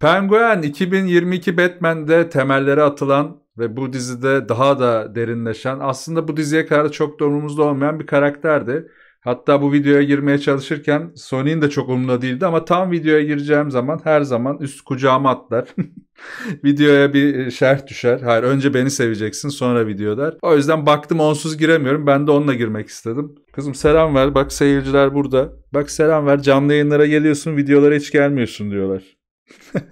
Penguin 2022 Batman'de temelleri atılan ve bu dizide daha da derinleşen aslında bu diziye kadar çok da umurumuzda olmayan bir karakterdi. Hatta bu videoya girmeye çalışırken Sony'in de çok umurumda değildi ama tam videoya gireceğim zaman her zaman üst kucağıma atlar. videoya bir e, şerh düşer. Hayır önce beni seveceksin sonra video der. O yüzden baktım onsuz giremiyorum. Ben de onunla girmek istedim. Kızım selam ver bak seyirciler burada. Bak selam ver canlı yayınlara geliyorsun videolara hiç gelmiyorsun diyorlar.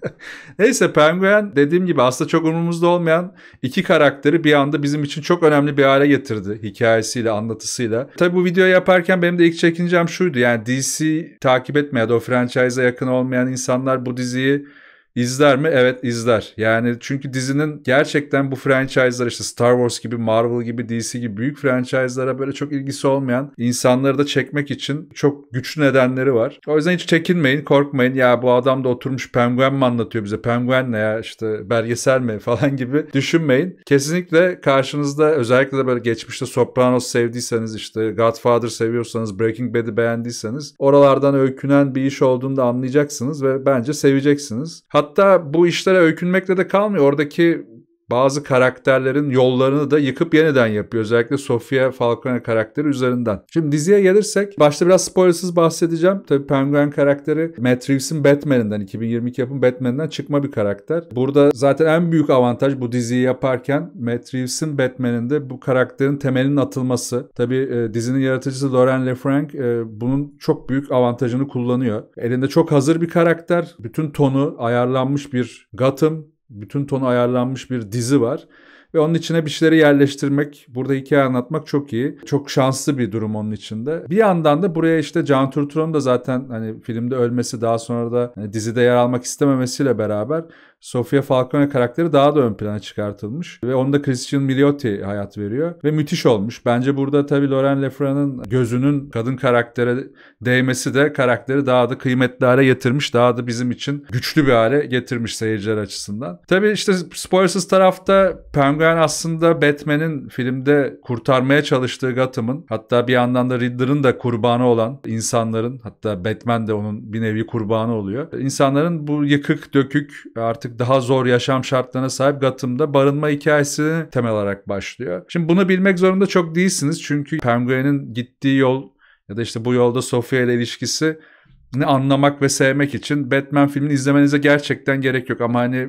Neyse Penguen dediğim gibi aslında çok umurumuzda olmayan iki karakteri bir anda bizim için çok önemli bir hale getirdi hikayesiyle, anlatısıyla. Tabi bu videoyu yaparken benim de ilk çekincem şuydu. Yani DC takip etmeye ya da o franchise'a yakın olmayan insanlar bu diziyi İzler mi? Evet izler. Yani çünkü dizinin gerçekten bu franchise'lar işte Star Wars gibi, Marvel gibi, DC gibi büyük franchise'lara böyle çok ilgisi olmayan insanları da çekmek için çok güçlü nedenleri var. O yüzden hiç çekinmeyin, korkmayın. Ya bu adam da oturmuş penguen mi anlatıyor bize? Penguen ne ya işte belgesel mi falan gibi düşünmeyin. Kesinlikle karşınızda özellikle de böyle geçmişte Sopranos sevdiyseniz işte Godfather seviyorsanız, Breaking Bad'i beğendiyseniz oralardan öykünen bir iş olduğunu da anlayacaksınız ve bence seveceksiniz. Hatta Hatta bu işlere öykünmekle de kalmıyor. Oradaki bazı karakterlerin yollarını da yıkıp yeniden yapıyor. Özellikle Sofia Falcone karakteri üzerinden. Şimdi diziye gelirsek başta biraz spoilersız bahsedeceğim. Tabi Penguin karakteri Matt Reeves'in Batman'inden 2022 yapım Batman'den çıkma bir karakter. Burada zaten en büyük avantaj bu diziyi yaparken Matt Reeves'in Batman'inde bu karakterin temelinin atılması. Tabi e, dizinin yaratıcısı Lauren LeFrank e, bunun çok büyük avantajını kullanıyor. Elinde çok hazır bir karakter. Bütün tonu ayarlanmış bir Gotham bütün tonu ayarlanmış bir dizi var. Ve onun içine bir şeyleri yerleştirmek, burada hikaye anlatmak çok iyi. Çok şanslı bir durum onun içinde. Bir yandan da buraya işte Can Turtura'nın da zaten hani filmde ölmesi daha sonra da hani dizide yer almak istememesiyle beraber Sofia Falcone karakteri daha da ön plana çıkartılmış ve onu da Christian Milioti hayat veriyor ve müthiş olmuş. Bence burada tabii Lauren Lefran'ın gözünün kadın karaktere değmesi de karakteri daha da kıymetli hale getirmiş. Daha da bizim için güçlü bir hale getirmiş seyirciler açısından. Tabii işte spoilersız tarafta Penguin aslında Batman'in filmde kurtarmaya çalıştığı Gotham'ın hatta bir yandan da Riddler'ın da kurbanı olan insanların hatta Batman de onun bir nevi kurbanı oluyor. İnsanların bu yıkık dökük artık artık daha zor yaşam şartlarına sahip Gotham'da barınma hikayesi temel olarak başlıyor. Şimdi bunu bilmek zorunda çok değilsiniz çünkü Penguin'in gittiği yol ya da işte bu yolda Sofia ile ilişkisi ne anlamak ve sevmek için Batman filmini izlemenize gerçekten gerek yok. Ama hani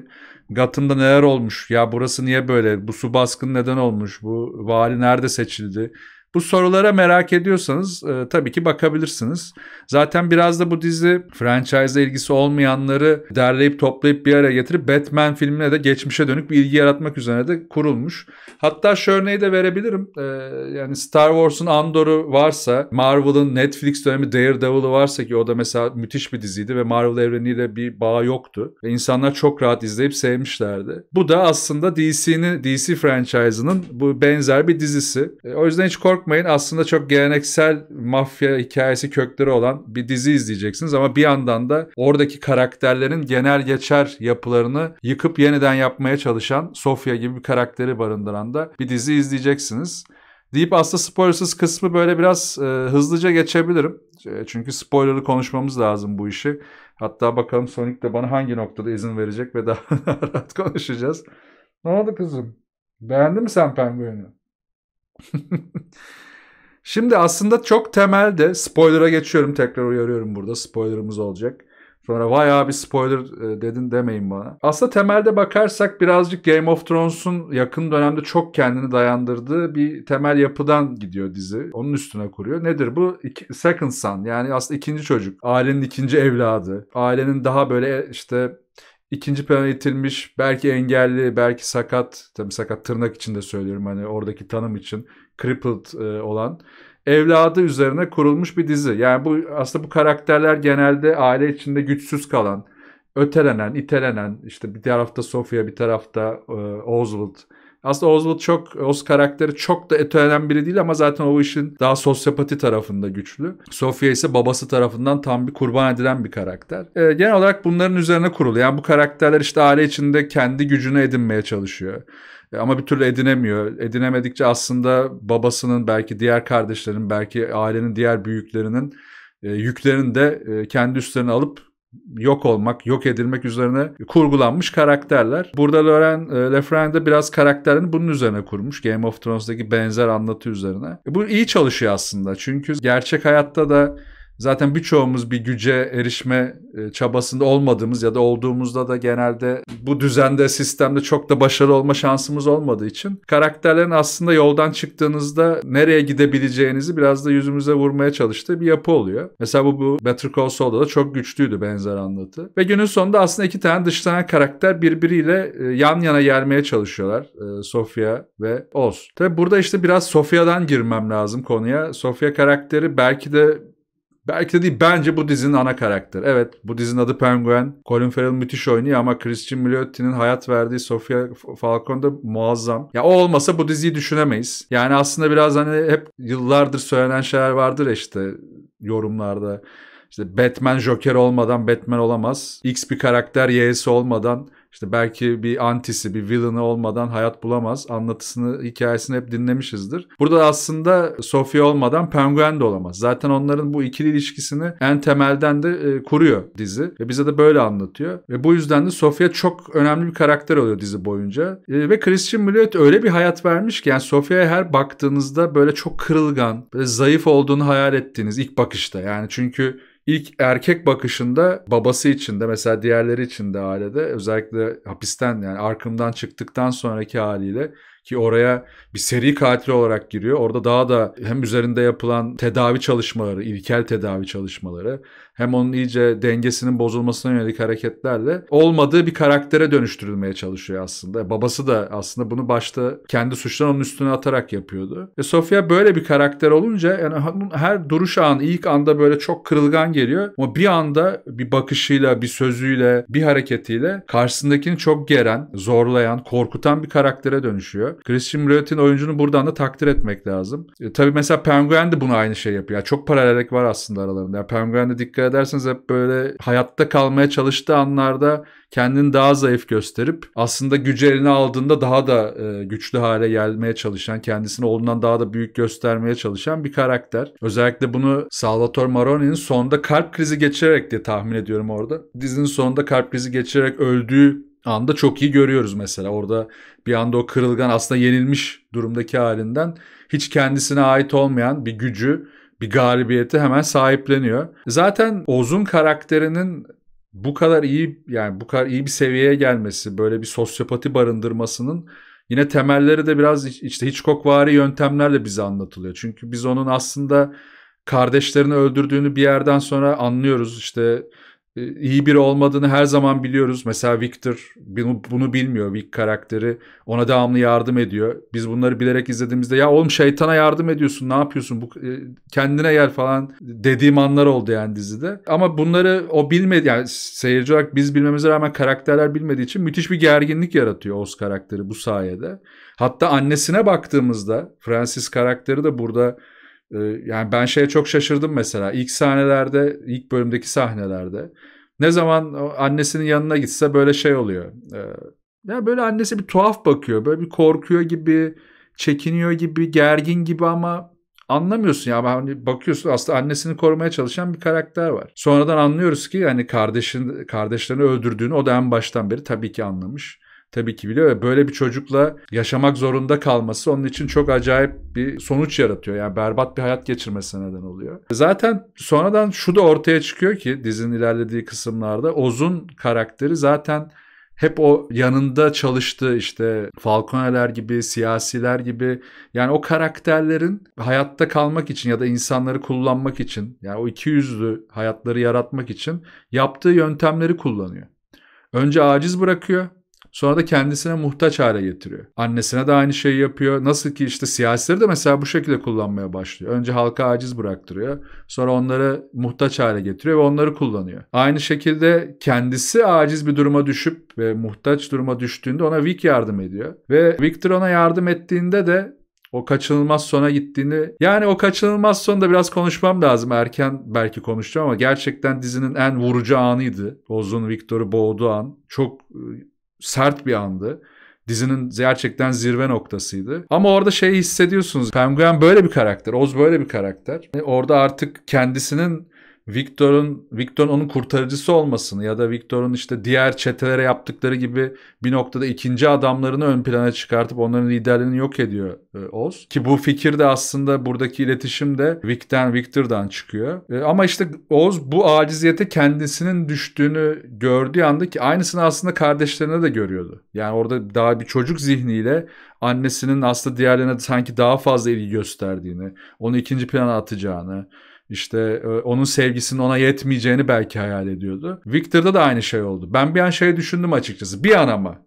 Gotham'da neler olmuş? Ya burası niye böyle? Bu su baskını neden olmuş? Bu vali nerede seçildi? Bu sorulara merak ediyorsanız e, tabii ki bakabilirsiniz. Zaten biraz da bu dizi franchise ilgisi olmayanları derleyip toplayıp bir araya getirip Batman filmine de geçmişe dönük bir ilgi yaratmak üzerine de kurulmuş. Hatta şu örneği de verebilirim. E, yani Star Wars'un Andor'u varsa, Marvel'ın Netflix dönemi Daredevil'ı varsa ki o da mesela müthiş bir diziydi ve Marvel evreniyle bir bağ yoktu. Ve insanlar çok rahat izleyip sevmişlerdi. Bu da aslında DC'nin DC, DC franchise'ının bu benzer bir dizisi. E, o yüzden hiç korkmayın korkmayın. Aslında çok geleneksel mafya hikayesi kökleri olan bir dizi izleyeceksiniz ama bir yandan da oradaki karakterlerin genel geçer yapılarını yıkıp yeniden yapmaya çalışan Sofia gibi bir karakteri barındıran da bir dizi izleyeceksiniz. Deyip aslında spoilersız kısmı böyle biraz e, hızlıca geçebilirim. E, çünkü spoiler'ı konuşmamız lazım bu işi. Hatta bakalım Sonic de bana hangi noktada izin verecek ve daha rahat konuşacağız. Ne oldu kızım? Beğendin mi sen Penguin'i? Şimdi aslında çok temelde spoiler'a geçiyorum tekrar uyarıyorum burada spoiler'ımız olacak. Sonra vay abi spoiler e, dedin demeyin bana. Aslında temelde bakarsak birazcık Game of Thrones'un yakın dönemde çok kendini dayandırdığı bir temel yapıdan gidiyor dizi. Onun üstüne kuruyor. Nedir bu? second son yani aslında ikinci çocuk. Ailenin ikinci evladı. Ailenin daha böyle e, işte ikinci plana itilmiş, belki engelli, belki sakat, tabii sakat tırnak içinde söylüyorum hani oradaki tanım için crippled e, olan evladı üzerine kurulmuş bir dizi. Yani bu aslında bu karakterler genelde aile içinde güçsüz kalan, ötelenen, itelenen, işte bir tarafta Sofia, bir tarafta e, Oswald aslında Oswald çok, Oz karakteri çok da ötelen biri değil ama zaten o işin daha sosyopati tarafında güçlü. Sofia ise babası tarafından tam bir kurban edilen bir karakter. E, genel olarak bunların üzerine kurulu. Yani bu karakterler işte aile içinde kendi gücünü edinmeye çalışıyor e, ama bir türlü edinemiyor. Edinemedikçe aslında babasının belki diğer kardeşlerin belki ailenin diğer büyüklerinin e, yüklerini de e, kendi üstlerine alıp yok olmak, yok edilmek üzerine kurgulanmış karakterler. Burada e, Laurent Lefranc de biraz karakterini bunun üzerine kurmuş. Game of Thrones'daki benzer anlatı üzerine. E, bu iyi çalışıyor aslında. Çünkü gerçek hayatta da Zaten birçoğumuz bir güce erişme e, çabasında olmadığımız ya da olduğumuzda da genelde bu düzende, sistemde çok da başarılı olma şansımız olmadığı için karakterlerin aslında yoldan çıktığınızda nereye gidebileceğinizi biraz da yüzümüze vurmaya çalıştığı bir yapı oluyor. Mesela bu, bu Better Call Saul'da da çok güçlüydü benzer anlatı. Ve günün sonunda aslında iki tane dışlanan karakter birbiriyle e, yan yana gelmeye çalışıyorlar. E, Sofia ve Oz. Tabi burada işte biraz Sofia'dan girmem lazım konuya. Sofia karakteri belki de Belki de değil bence bu dizinin ana karakter. Evet bu dizinin adı Penguin. Colin Farrell müthiş oynuyor ama Christian Milioti'nin hayat verdiği Sofia Falcon da muazzam. Ya o olmasa bu diziyi düşünemeyiz. Yani aslında biraz hani hep yıllardır söylenen şeyler vardır işte yorumlarda. İşte Batman Joker olmadan Batman olamaz. X bir karakter Y'si olmadan işte belki bir antisi, bir villain'ı olmadan hayat bulamaz. Anlatısını, hikayesini hep dinlemişizdir. Burada aslında Sofia olmadan Penguen de olamaz. Zaten onların bu ikili ilişkisini en temelden de e, kuruyor dizi. Ve bize de böyle anlatıyor. Ve bu yüzden de Sofia çok önemli bir karakter oluyor dizi boyunca. E, ve Christian Milioti öyle bir hayat vermiş ki yani Sofia'ya her baktığınızda böyle çok kırılgan, böyle zayıf olduğunu hayal ettiğiniz ilk bakışta. Yani çünkü ilk erkek bakışında babası için de mesela diğerleri için de ailede özellikle hapisten yani Arkım'dan çıktıktan sonraki haliyle ki oraya bir seri katil olarak giriyor. Orada daha da hem üzerinde yapılan tedavi çalışmaları, ilkel tedavi çalışmaları hem onun iyice dengesinin bozulmasına yönelik hareketlerle olmadığı bir karaktere dönüştürülmeye çalışıyor aslında. Babası da aslında bunu başta kendi suçlarını onun üstüne atarak yapıyordu. E Sofia böyle bir karakter olunca yani her duruş anı ilk anda böyle çok kırılgan geliyor ama bir anda bir bakışıyla, bir sözüyle, bir hareketiyle karşısındakini çok geren, zorlayan, korkutan bir karaktere dönüşüyor. Christian Bale'in oyuncunu buradan da takdir etmek lazım. E, tabii mesela Penguin de bunu aynı şey yapıyor. Yani çok paralellik var aslında aralarında. Yani Penguin de dikkat ederseniz hep böyle hayatta kalmaya çalıştığı anlarda kendini daha zayıf gösterip aslında gücü eline aldığında daha da e, güçlü hale gelmeye çalışan, kendisini olduğundan daha da büyük göstermeye çalışan bir karakter. Özellikle bunu Salvatore Maroni'nin sonunda kalp krizi geçirerek diye tahmin ediyorum orada. Dizinin sonunda kalp krizi geçirerek öldüğü anda çok iyi görüyoruz mesela. Orada bir anda o kırılgan aslında yenilmiş durumdaki halinden hiç kendisine ait olmayan bir gücü bir galibiyeti hemen sahipleniyor. Zaten Oz'un karakterinin bu kadar iyi yani bu kadar iyi bir seviyeye gelmesi, böyle bir sosyopati barındırmasının yine temelleri de biraz işte Hitchcockvari yöntemlerle bize anlatılıyor. Çünkü biz onun aslında kardeşlerini öldürdüğünü bir yerden sonra anlıyoruz. İşte ee, iyi biri olmadığını her zaman biliyoruz. Mesela Victor bunu, bunu bilmiyor. Vic karakteri ona devamlı yardım ediyor. Biz bunları bilerek izlediğimizde ya oğlum şeytana yardım ediyorsun ne yapıyorsun bu e, kendine gel falan dediğim anlar oldu yani dizide. Ama bunları o bilmedi yani seyirci olarak biz bilmemize rağmen karakterler bilmediği için müthiş bir gerginlik yaratıyor Oz karakteri bu sayede. Hatta annesine baktığımızda Francis karakteri de burada ee, yani ben şeye çok şaşırdım mesela ilk sahnelerde ilk bölümdeki sahnelerde ne zaman annesinin yanına gitse böyle şey oluyor. E, yani böyle annesi bir tuhaf bakıyor böyle bir korkuyor gibi çekiniyor gibi gergin gibi ama anlamıyorsun ya hani bakıyorsun aslında annesini korumaya çalışan bir karakter var. Sonradan anlıyoruz ki hani kardeşin kardeşlerini öldürdüğünü o da en baştan beri tabii ki anlamış tabii ki biliyor ve böyle bir çocukla yaşamak zorunda kalması onun için çok acayip bir sonuç yaratıyor. Yani berbat bir hayat geçirmesine neden oluyor. Zaten sonradan şu da ortaya çıkıyor ki dizinin ilerlediği kısımlarda Oz'un karakteri zaten hep o yanında çalıştığı işte Falcone'ler gibi, siyasiler gibi yani o karakterlerin hayatta kalmak için ya da insanları kullanmak için yani o iki yüzlü hayatları yaratmak için yaptığı yöntemleri kullanıyor. Önce aciz bırakıyor. Sonra da kendisine muhtaç hale getiriyor. Annesine de aynı şeyi yapıyor. Nasıl ki işte siyasileri de mesela bu şekilde kullanmaya başlıyor. Önce halka aciz bıraktırıyor. Sonra onları muhtaç hale getiriyor ve onları kullanıyor. Aynı şekilde kendisi aciz bir duruma düşüp ve muhtaç duruma düştüğünde ona Vic yardım ediyor. Ve Victor ona yardım ettiğinde de o kaçınılmaz sona gittiğini yani o kaçınılmaz sonda biraz konuşmam lazım erken belki konuşacağım ama gerçekten dizinin en vurucu anıydı. Ozun Victor'u boğduğu an çok sert bir andı. Dizinin gerçekten zirve noktasıydı. Ama orada şey hissediyorsunuz. Penguin böyle bir karakter. Oz böyle bir karakter. E, orada artık kendisinin Victor'un Victor'un onun kurtarıcısı olmasını ya da Victor'un işte diğer çetelere yaptıkları gibi bir noktada ikinci adamlarını ön plana çıkartıp onların liderlerini yok ediyor e, Oz. Ki bu fikir de aslında buradaki iletişim de Vic'den Victor'dan çıkıyor. E, ama işte Oz bu aciziyete kendisinin düştüğünü gördüğü anda ki aynısını aslında kardeşlerine de görüyordu. Yani orada daha bir çocuk zihniyle annesinin aslında diğerlerine sanki daha fazla ilgi gösterdiğini, onu ikinci plana atacağını, işte e, onun sevgisinin ona yetmeyeceğini belki hayal ediyordu. Victor'da da aynı şey oldu. Ben bir an şey düşündüm açıkçası. Bir an ama.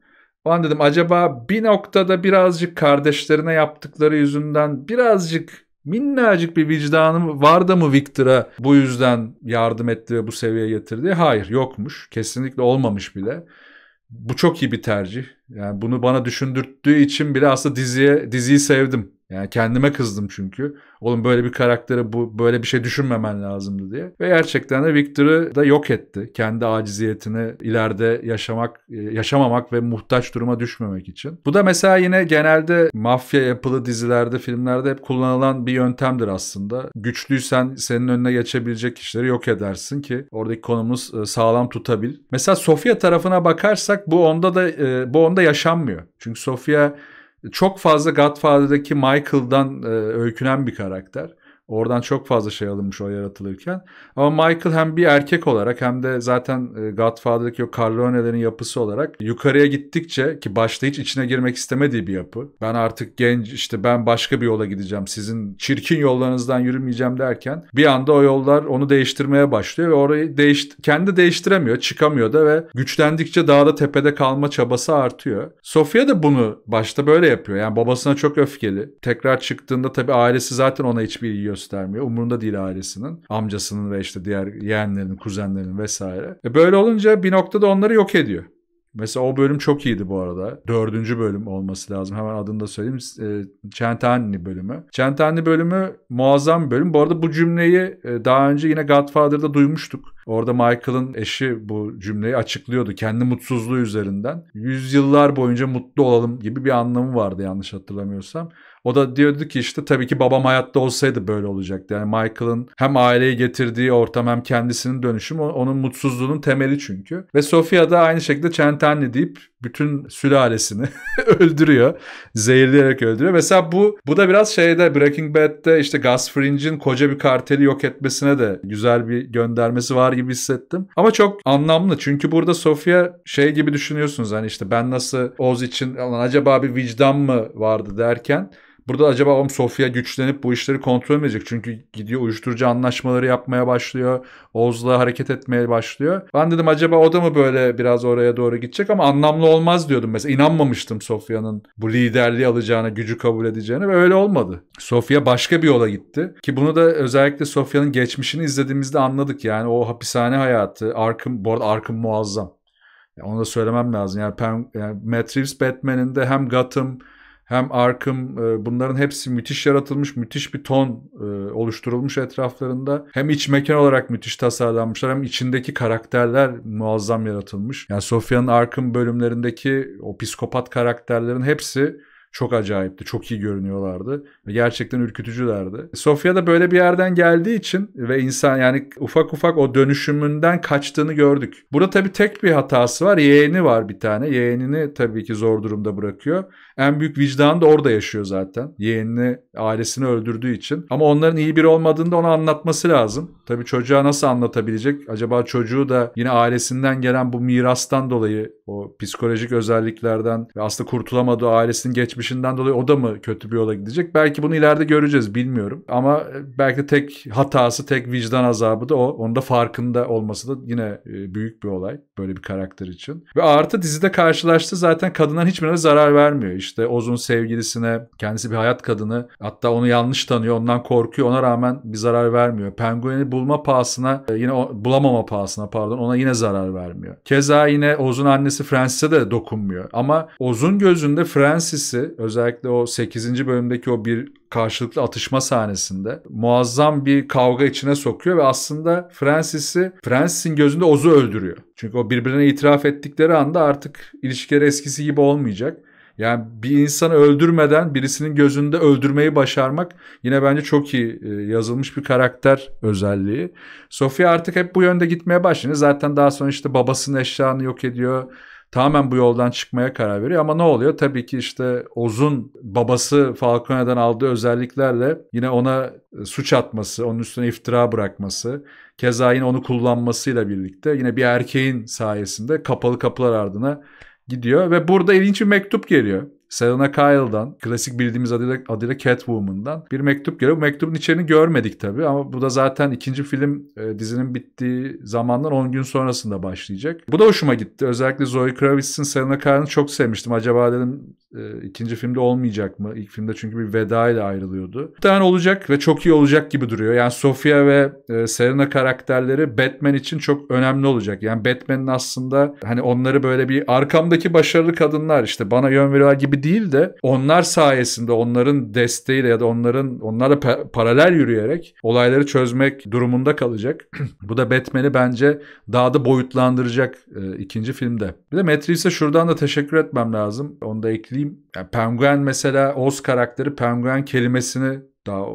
O an dedim acaba bir noktada birazcık kardeşlerine yaptıkları yüzünden birazcık minnacık bir vicdanım var da mı Victor'a bu yüzden yardım etti ve bu seviyeye getirdi? Hayır yokmuş. Kesinlikle olmamış bile. Bu çok iyi bir tercih. Yani bunu bana düşündürttüğü için bile aslında diziye diziyi sevdim. Yani kendime kızdım çünkü. Oğlum böyle bir karaktere bu böyle bir şey düşünmemen lazımdı diye. Ve gerçekten de Victor'ı da yok etti. Kendi aciziyetini ileride yaşamak, e, yaşamamak ve muhtaç duruma düşmemek için. Bu da mesela yine genelde mafya yapılı dizilerde, filmlerde hep kullanılan bir yöntemdir aslında. Güçlüysen senin önüne geçebilecek kişileri yok edersin ki oradaki konumuz e, sağlam tutabil. Mesela Sofia tarafına bakarsak bu onda da e, bu onda yaşanmıyor. Çünkü Sofia çok fazla Godfather'daki Michael'dan e, öykünen bir karakter. Oradan çok fazla şey alınmış o yaratılırken. Ama Michael hem bir erkek olarak hem de zaten e, Godfather'daki o Corleone'lerin yapısı olarak yukarıya gittikçe ki başta hiç içine girmek istemediği bir yapı. Ben artık genç işte ben başka bir yola gideceğim. Sizin çirkin yollarınızdan yürümeyeceğim derken bir anda o yollar onu değiştirmeye başlıyor ve orayı değiş kendi değiştiremiyor, çıkamıyor da ve güçlendikçe daha da tepede kalma çabası artıyor. Sofia da bunu başta böyle yapıyor. Yani babasına çok öfkeli. Tekrar çıktığında tabii ailesi zaten ona hiçbir yiyor göstermiyor. Umurunda değil ailesinin. Amcasının ve işte diğer yeğenlerinin, kuzenlerinin vesaire. E böyle olunca bir noktada onları yok ediyor. Mesela o bölüm çok iyiydi bu arada. Dördüncü bölüm olması lazım. Hemen adını da söyleyeyim. E, Çentenli bölümü. Çentenli bölümü muazzam bir bölüm. Bu arada bu cümleyi e, daha önce yine Godfather'da duymuştuk. Orada Michael'ın eşi bu cümleyi açıklıyordu. Kendi mutsuzluğu üzerinden. Yüzyıllar boyunca mutlu olalım gibi bir anlamı vardı yanlış hatırlamıyorsam. O da diyordu ki işte tabii ki babam hayatta olsaydı böyle olacaktı. Yani Michael'ın hem aileyi getirdiği ortam hem kendisinin dönüşümü onun mutsuzluğunun temeli çünkü. Ve Sofia da aynı şekilde çentenli deyip bütün sülalesini öldürüyor. Zehirleyerek öldürüyor. Mesela bu bu da biraz şeyde Breaking Bad'de işte Gus Fringe'in koca bir karteli yok etmesine de güzel bir göndermesi var gibi hissettim. Ama çok anlamlı çünkü burada Sofia şey gibi düşünüyorsunuz hani işte ben nasıl Oz için acaba bir vicdan mı vardı derken Burada acaba Om Sofia güçlenip bu işleri kontrol edecek. Çünkü gidiyor uyuşturucu anlaşmaları yapmaya başlıyor. Oğuz'la hareket etmeye başlıyor. Ben dedim acaba o da mı böyle biraz oraya doğru gidecek ama anlamlı olmaz diyordum. Mesela inanmamıştım Sofya'nın bu liderliği alacağına, gücü kabul edeceğine ve öyle olmadı. Sofia başka bir yola gitti. Ki bunu da özellikle Sofya'nın geçmişini izlediğimizde anladık. Yani o hapishane hayatı, Arkham, bu arada Arkham muazzam. Yani onu da söylemem lazım. Yani, Pen, yani Matt Reeves Batman'in de hem Gotham hem arkım e, bunların hepsi müthiş yaratılmış, müthiş bir ton e, oluşturulmuş etraflarında. Hem iç mekan olarak müthiş tasarlanmışlar hem içindeki karakterler muazzam yaratılmış. Yani Sofia'nın arkım bölümlerindeki o psikopat karakterlerin hepsi çok acayipti. Çok iyi görünüyorlardı. Ve gerçekten ürkütücülerdi. Sofya da böyle bir yerden geldiği için ve insan yani ufak ufak o dönüşümünden kaçtığını gördük. Burada tabii tek bir hatası var. Yeğeni var bir tane. Yeğenini tabii ki zor durumda bırakıyor. En büyük vicdan da orada yaşıyor zaten. Yeğenini, ailesini öldürdüğü için. Ama onların iyi biri olmadığını da ona anlatması lazım. Tabii çocuğa nasıl anlatabilecek? Acaba çocuğu da yine ailesinden gelen bu mirastan dolayı o psikolojik özelliklerden ve aslında kurtulamadığı ailesinin geçmiş geçmişinden dolayı o da mı kötü bir yola gidecek? Belki bunu ileride göreceğiz bilmiyorum. Ama e, belki tek hatası, tek vicdan azabı da o. Onun da farkında olması da yine e, büyük bir olay böyle bir karakter için. Ve artı dizide karşılaştı zaten kadından hiçbirine zarar vermiyor. İşte Oz'un sevgilisine kendisi bir hayat kadını hatta onu yanlış tanıyor ondan korkuyor ona rağmen bir zarar vermiyor. Penguen'i bulma pahasına e, yine bulamama pahasına pardon ona yine zarar vermiyor. Keza yine Oz'un annesi Francis'e de dokunmuyor. Ama Oz'un gözünde Francis'i özellikle o 8. bölümdeki o bir karşılıklı atışma sahnesinde muazzam bir kavga içine sokuyor ve aslında Francis'i Francis'in gözünde Oz'u öldürüyor. Çünkü o birbirine itiraf ettikleri anda artık ilişkiler eskisi gibi olmayacak. Yani bir insanı öldürmeden birisinin gözünde öldürmeyi başarmak yine bence çok iyi e, yazılmış bir karakter özelliği. Sofia artık hep bu yönde gitmeye başlıyor. Zaten daha sonra işte babasının eşyalarını yok ediyor tamamen bu yoldan çıkmaya karar veriyor. Ama ne oluyor? Tabii ki işte Oz'un babası Falcone'den aldığı özelliklerle yine ona e, suç atması, onun üstüne iftira bırakması, keza yine onu kullanmasıyla birlikte yine bir erkeğin sayesinde kapalı kapılar ardına gidiyor ve burada ilginç bir mektup geliyor. Selena Kyle'dan, klasik bildiğimiz adıyla, adıyla Catwoman'dan bir mektup geliyor. Bu mektubun içeriğini görmedik tabii ama bu da zaten ikinci film e, dizinin bittiği zamandan 10 gün sonrasında başlayacak. Bu da hoşuma gitti. Özellikle Zoe Kravitz'in Selena Kyle'ını çok sevmiştim. Acaba dedim e, ikinci filmde olmayacak mı? İlk filmde çünkü bir veda ile ayrılıyordu. Bir tane olacak ve çok iyi olacak gibi duruyor. Yani Sofia ve e, Selena karakterleri Batman için çok önemli olacak. Yani Batman'in aslında hani onları böyle bir arkamdaki başarılı kadınlar işte bana yön veriyorlar gibi değil de onlar sayesinde onların desteğiyle ya da onların onlara pa- paralel yürüyerek olayları çözmek durumunda kalacak. Bu da Batman'i bence daha da boyutlandıracak e, ikinci filmde. Bir de Matrix'e şuradan da teşekkür etmem lazım. Onu da ekleyeyim. Yani Penguin mesela Oz karakteri Penguin kelimesini daha,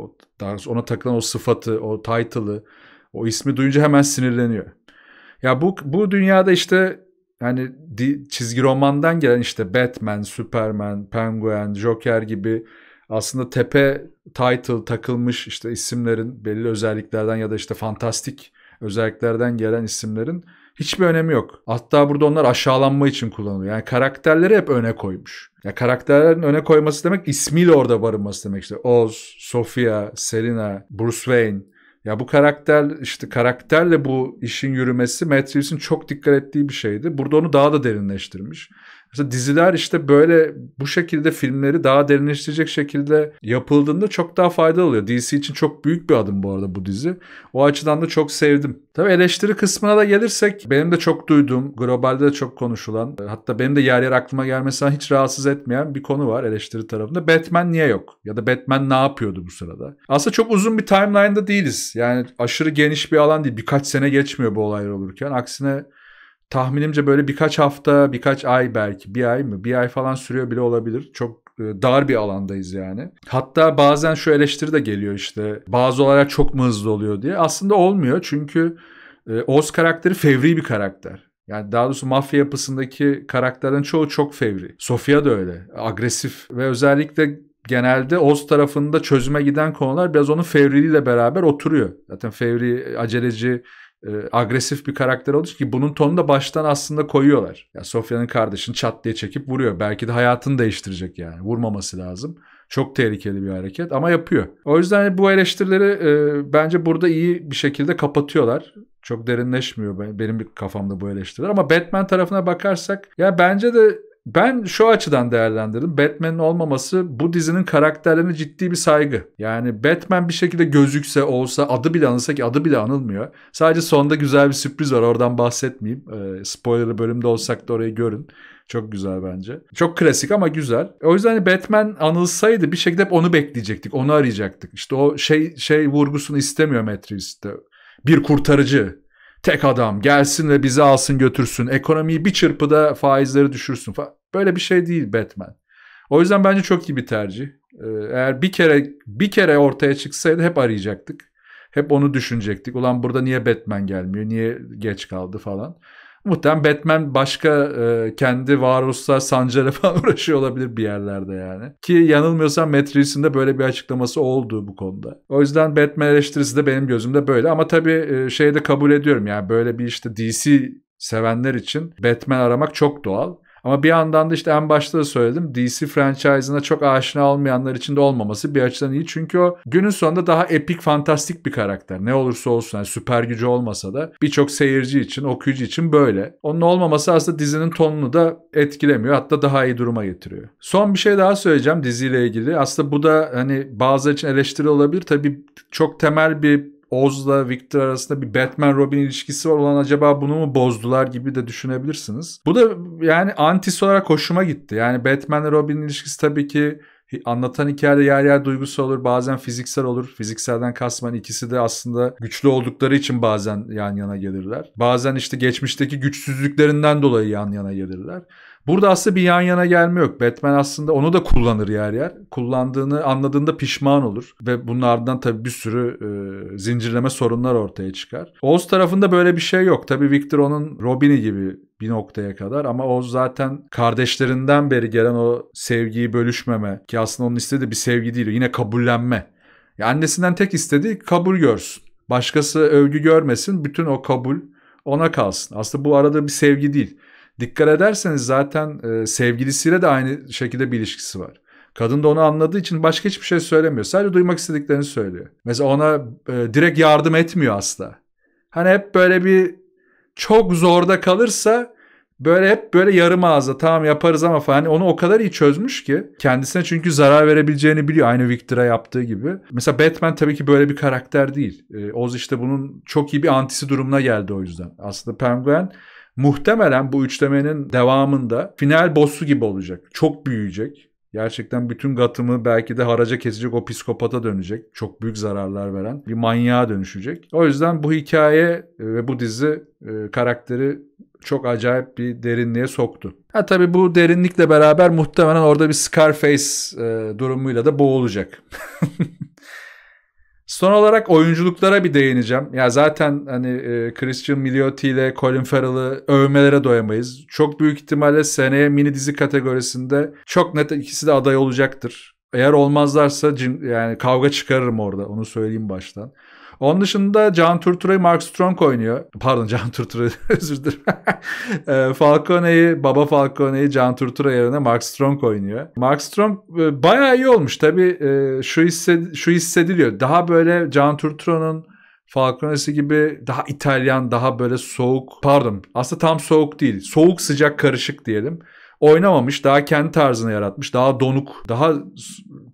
daha ona takılan o sıfatı, o title'ı, o ismi duyunca hemen sinirleniyor. Ya bu bu dünyada işte yani çizgi romandan gelen işte Batman, Superman, Penguin, Joker gibi aslında tepe title takılmış işte isimlerin belli özelliklerden ya da işte fantastik özelliklerden gelen isimlerin hiçbir önemi yok. Hatta burada onlar aşağılanma için kullanılıyor. Yani karakterleri hep öne koymuş. Ya yani karakterlerin öne koyması demek ismiyle orada barınması demek işte. Oz, Sofia, Selina, Bruce Wayne ya bu karakter işte karakterle bu işin yürümesi Matt Reeves'in çok dikkat ettiği bir şeydi. Burada onu daha da derinleştirmiş. Mesela diziler işte böyle bu şekilde filmleri daha derinleştirecek şekilde yapıldığında çok daha faydalı oluyor. DC için çok büyük bir adım bu arada bu dizi. O açıdan da çok sevdim. Tabii eleştiri kısmına da gelirsek benim de çok duyduğum, globalde de çok konuşulan, hatta benim de yer yer aklıma gelmesinden hiç rahatsız etmeyen bir konu var eleştiri tarafında. Batman niye yok? Ya da Batman ne yapıyordu bu sırada? Aslında çok uzun bir timeline'da değiliz. Yani aşırı geniş bir alan değil. Birkaç sene geçmiyor bu olaylar olurken. Aksine tahminimce böyle birkaç hafta, birkaç ay belki bir ay mı bir ay falan sürüyor bile olabilir. Çok e, dar bir alandayız yani. Hatta bazen şu eleştiri de geliyor işte bazı olaylar çok mu hızlı oluyor diye. Aslında olmuyor çünkü e, Oz karakteri fevri bir karakter. Yani daha doğrusu mafya yapısındaki karakterlerin çoğu çok fevri. Sofia da öyle. Agresif ve özellikle genelde Oz tarafında çözüme giden konular biraz onun fevriliyle beraber oturuyor. Zaten fevri, aceleci e, agresif bir karakter olmuş ki bunun tonunu da baştan aslında koyuyorlar. Ya Sofya'nın kardeşini çat diye çekip vuruyor. Belki de hayatını değiştirecek yani. Vurmaması lazım. Çok tehlikeli bir hareket ama yapıyor. O yüzden bu eleştirileri e, bence burada iyi bir şekilde kapatıyorlar. Çok derinleşmiyor benim kafamda bu eleştiriler ama Batman tarafına bakarsak ya bence de ben şu açıdan değerlendirdim. Batman'in olmaması bu dizinin karakterlerine ciddi bir saygı. Yani Batman bir şekilde gözükse olsa adı bile anılsa ki adı bile anılmıyor. Sadece sonda güzel bir sürpriz var oradan bahsetmeyeyim. E, spoiler bölümde olsak da orayı görün. Çok güzel bence. Çok klasik ama güzel. O yüzden hani Batman anılsaydı bir şekilde hep onu bekleyecektik. Onu arayacaktık. İşte o şey şey vurgusunu istemiyor Matt Bir kurtarıcı Tek adam gelsin ve bizi alsın götürsün. Ekonomiyi bir çırpıda faizleri düşürsün falan. Böyle bir şey değil Batman. O yüzden bence çok iyi bir tercih. Ee, eğer bir kere bir kere ortaya çıksaydı hep arayacaktık. Hep onu düşünecektik. Ulan burada niye Batman gelmiyor? Niye geç kaldı falan. Muhtemelen Batman başka e, kendi varoluşsal sancıyla falan uğraşıyor olabilir bir yerlerde yani. Ki yanılmıyorsam Matrix'in de böyle bir açıklaması oldu bu konuda. O yüzden Batman eleştirisi de benim gözümde böyle. Ama tabii e, şeyi de kabul ediyorum yani böyle bir işte DC sevenler için Batman aramak çok doğal. Ama bir yandan da işte en başta da söyledim DC franchise'ına çok aşina olmayanlar için de olmaması bir açıdan iyi. Çünkü o günün sonunda daha epik, fantastik bir karakter. Ne olursa olsun yani süper gücü olmasa da birçok seyirci için, okuyucu için böyle. Onun olmaması aslında dizinin tonunu da etkilemiyor. Hatta daha iyi duruma getiriyor. Son bir şey daha söyleyeceğim diziyle ilgili. Aslında bu da hani bazıları için eleştiri olabilir. Tabii çok temel bir Oz'la Victor arasında bir Batman Robin ilişkisi var olan acaba bunu mu bozdular gibi de düşünebilirsiniz. Bu da yani antis olarak hoşuma gitti. Yani Batman Robin ilişkisi tabii ki anlatan hikayede yer yer duygusu olur bazen fiziksel olur. Fizikselden kasman ikisi de aslında güçlü oldukları için bazen yan yana gelirler. Bazen işte geçmişteki güçsüzlüklerinden dolayı yan yana gelirler. Burada aslında bir yan yana gelme yok. Batman aslında onu da kullanır yer yer. Kullandığını anladığında pişman olur. Ve bunlardan tabii bir sürü e, zincirleme sorunlar ortaya çıkar. Oz tarafında böyle bir şey yok. Tabii Victor onun Robin'i gibi bir noktaya kadar ama Oz zaten kardeşlerinden beri gelen o sevgiyi bölüşmeme ki aslında onun istediği bir sevgi değil yine kabullenme. Ya annesinden tek istediği kabul görsün. Başkası övgü görmesin bütün o kabul ona kalsın. Aslında bu arada bir sevgi değil. Dikkat ederseniz zaten e, sevgilisiyle de aynı şekilde bir ilişkisi var. Kadın da onu anladığı için başka hiçbir şey söylemiyor. Sadece duymak istediklerini söylüyor. Mesela ona e, direkt yardım etmiyor asla. Hani hep böyle bir çok zorda kalırsa böyle hep böyle yarım ağızda tamam yaparız ama falan hani onu o kadar iyi çözmüş ki kendisine çünkü zarar verebileceğini biliyor aynı Victor'a yaptığı gibi. Mesela Batman tabii ki böyle bir karakter değil. E, Oz işte bunun çok iyi bir antisi durumuna geldi o yüzden. Aslında Penguin Muhtemelen bu üçlemenin devamında final boss'u gibi olacak. Çok büyüyecek. Gerçekten bütün Gotham'ı belki de haraca kesecek o psikopata dönecek. Çok büyük zararlar veren bir manyağa dönüşecek. O yüzden bu hikaye e, ve bu dizi e, karakteri çok acayip bir derinliğe soktu. Ha tabii bu derinlikle beraber muhtemelen orada bir Scarface e, durumuyla da boğulacak. Son olarak oyunculuklara bir değineceğim. Ya zaten hani e, Christian Milioti ile Colin Farrell'ı övmelere doyamayız. Çok büyük ihtimalle seneye mini dizi kategorisinde çok net ikisi de aday olacaktır. Eğer olmazlarsa cim, yani kavga çıkarırım orada onu söyleyeyim baştan. Onun dışında Can Turtura'yı Mark Strong oynuyor. Pardon Can Turtura özür dilerim. e, Falcone'yi, Baba Falcone'yi Can Turtura yerine Mark Strong oynuyor. Mark Strong e, bayağı iyi olmuş. Tabii e, şu, hissed şu hissediliyor. Daha böyle Can Turtura'nın Falconesi gibi daha İtalyan, daha böyle soğuk, pardon aslında tam soğuk değil, soğuk sıcak karışık diyelim oynamamış. Daha kendi tarzını yaratmış. Daha donuk, daha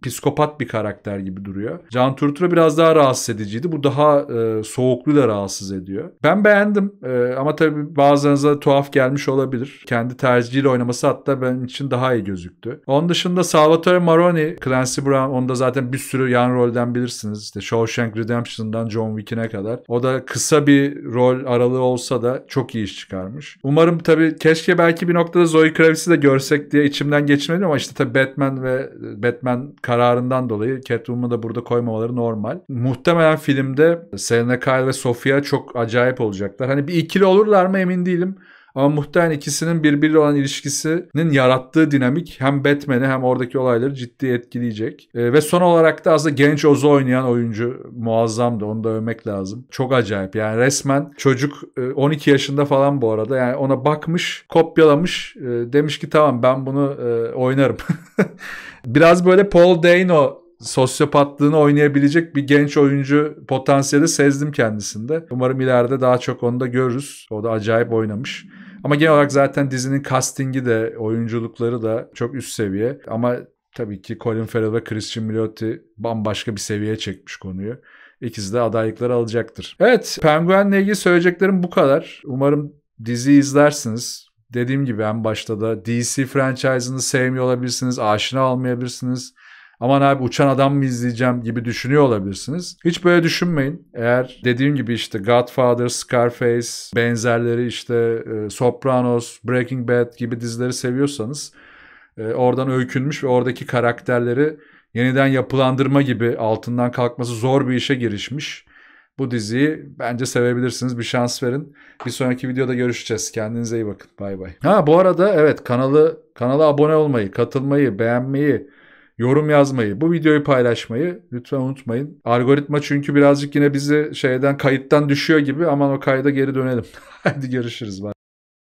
psikopat bir karakter gibi duruyor. Can Turturro biraz daha rahatsız ediciydi. Bu daha e, soğuklu da rahatsız ediyor. Ben beğendim e, ama tabii bazılarınıza tuhaf gelmiş olabilir. Kendi tercihiyle oynaması hatta benim için daha iyi gözüktü. Onun dışında Salvatore Maroni, Clancy Brown onda zaten bir sürü yan rolden bilirsiniz. İşte Shawshank Redemption'dan John Wick'ine kadar. O da kısa bir rol aralığı olsa da çok iyi iş çıkarmış. Umarım tabii keşke belki bir noktada Zoe Kravitz'i de görsek diye içimden geçmedi ama işte tabii Batman ve Batman kararından dolayı Catwoman'ı da burada koymamaları normal. Muhtemelen filmde Selena Kyle ve Sofia çok acayip olacaklar. Hani bir ikili olurlar mı emin değilim. Ama muhtemelen ikisinin birbiriyle olan ilişkisinin yarattığı dinamik hem Batman'i hem oradaki olayları ciddi etkileyecek. E, ve son olarak da aslında genç Oz'u oynayan oyuncu muazzamdı. Onu da övmek lazım. Çok acayip. Yani resmen çocuk e, 12 yaşında falan bu arada. Yani ona bakmış, kopyalamış. E, demiş ki tamam ben bunu e, oynarım. Biraz böyle Paul Dano sosyopatlığını oynayabilecek bir genç oyuncu potansiyeli sezdim kendisinde. Umarım ileride daha çok onu da görürüz. O da acayip oynamış. Ama genel olarak zaten dizinin castingi de oyunculukları da çok üst seviye. Ama tabii ki Colin Farrell ve Christian Milioti bambaşka bir seviyeye çekmiş konuyu. İkisi de adaylıkları alacaktır. Evet Penguin'le ilgili söyleyeceklerim bu kadar. Umarım dizi izlersiniz. Dediğim gibi en başta da DC franchise'ını sevmiyor olabilirsiniz, aşina olmayabilirsiniz aman abi uçan adam mı izleyeceğim gibi düşünüyor olabilirsiniz. Hiç böyle düşünmeyin. Eğer dediğim gibi işte Godfather, Scarface, benzerleri işte e, Sopranos, Breaking Bad gibi dizileri seviyorsanız e, oradan öykünmüş ve oradaki karakterleri yeniden yapılandırma gibi altından kalkması zor bir işe girişmiş. Bu diziyi bence sevebilirsiniz. Bir şans verin. Bir sonraki videoda görüşeceğiz. Kendinize iyi bakın. Bay bay. Ha bu arada evet kanalı kanala abone olmayı, katılmayı, beğenmeyi, yorum yazmayı, bu videoyu paylaşmayı lütfen unutmayın. Algoritma çünkü birazcık yine bizi şeyden kayıttan düşüyor gibi aman o kayda geri dönelim. Hadi görüşürüz. Bye.